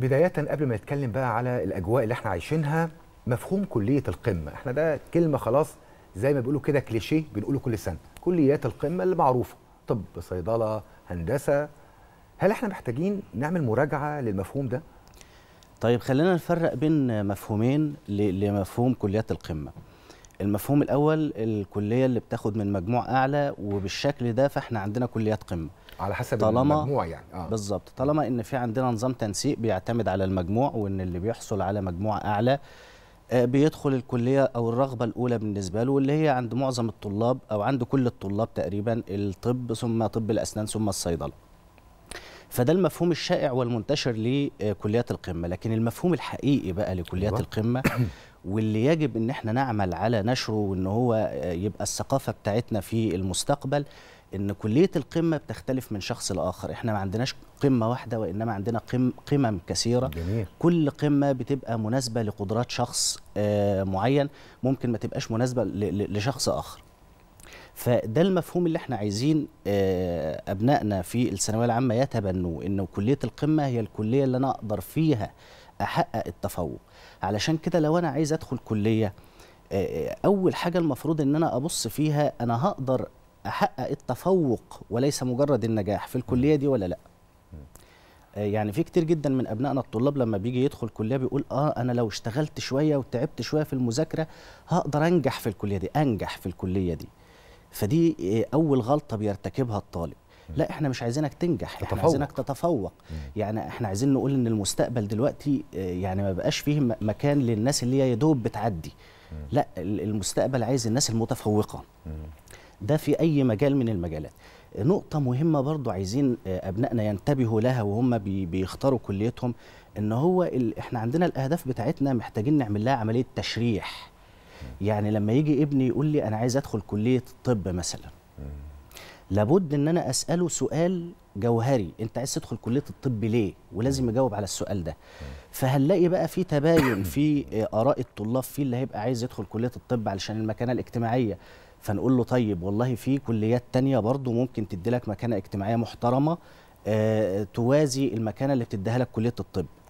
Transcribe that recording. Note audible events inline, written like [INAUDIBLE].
بداية قبل ما نتكلم بقى على الأجواء اللي احنا عايشينها مفهوم كلية القمة احنا ده كلمة خلاص زي ما بيقولوا كده كليشيه بنقوله كل سنة كليات القمة اللي معروفة طب صيدلة هندسة هل احنا محتاجين نعمل مراجعة للمفهوم ده؟ طيب خلينا نفرق بين مفهومين لمفهوم كليات القمة المفهوم الاول الكليه اللي بتاخد من مجموع اعلى وبالشكل ده فاحنا عندنا كليات قمه على حسب طالما المجموع يعني آه. بالظبط طالما ان في عندنا نظام تنسيق بيعتمد على المجموع وان اللي بيحصل على مجموع اعلى آه، بيدخل الكليه او الرغبه الاولى بالنسبه له واللي هي عند معظم الطلاب او عند كل الطلاب تقريبا الطب ثم طب الاسنان ثم الصيدله فده المفهوم الشائع والمنتشر لكليات القمه لكن المفهوم الحقيقي بقى لكليات أيوة. القمه [COUGHS] واللي يجب ان احنا نعمل على نشره وان هو آه، يبقى الثقافه بتاعتنا في المستقبل ان كليه القمه بتختلف من شخص لاخر احنا ما عندناش قمه واحده وانما عندنا قم قمم كثيره جميل. كل قمه بتبقى مناسبه لقدرات شخص آه، معين ممكن ما تبقاش مناسبه لشخص اخر فده المفهوم اللي احنا عايزين آه، ابنائنا في الثانويه العامه يتبنوه ان كليه القمه هي الكليه اللي انا اقدر فيها احقق التفوق علشان كده لو انا عايز ادخل كليه آه، آه، اول حاجه المفروض ان انا ابص فيها انا هقدر احقق التفوق وليس مجرد النجاح في الكليه دي ولا لا آه، يعني في كتير جدا من ابنائنا الطلاب لما بيجي يدخل كليه بيقول اه انا لو اشتغلت شويه وتعبت شويه في المذاكره هقدر انجح في الكليه دي انجح في الكليه دي فدي اول غلطه بيرتكبها الطالب لا احنا مش عايزينك تنجح تتفوق. احنا عايزينك تتفوق مم. يعني احنا عايزين نقول ان المستقبل دلوقتي آه، يعني ما بقاش فيه مكان للناس اللي هي يدوب بتعدي مم. لا المستقبل عايز الناس المتفوقه مم. ده في اي مجال من المجالات نقطة مهمة برضو عايزين آه، أبنائنا ينتبهوا لها وهم بيختاروا كليتهم إن هو ال... إحنا عندنا الأهداف بتاعتنا محتاجين نعمل لها عملية تشريح يعني لما يجي ابني يقول لي أنا عايز أدخل كلية طب مثلاً لابد ان انا اساله سؤال جوهري انت عايز تدخل كليه الطب ليه ولازم اجاوب على السؤال ده فهنلاقي بقى في تباين في اراء الطلاب في اللي هيبقى عايز يدخل كليه الطب علشان المكانه الاجتماعيه فنقول له طيب والله في كليات تانية برضو ممكن تدي لك مكانه اجتماعيه محترمه آه، توازي المكانه اللي بتديها لك كليه الطب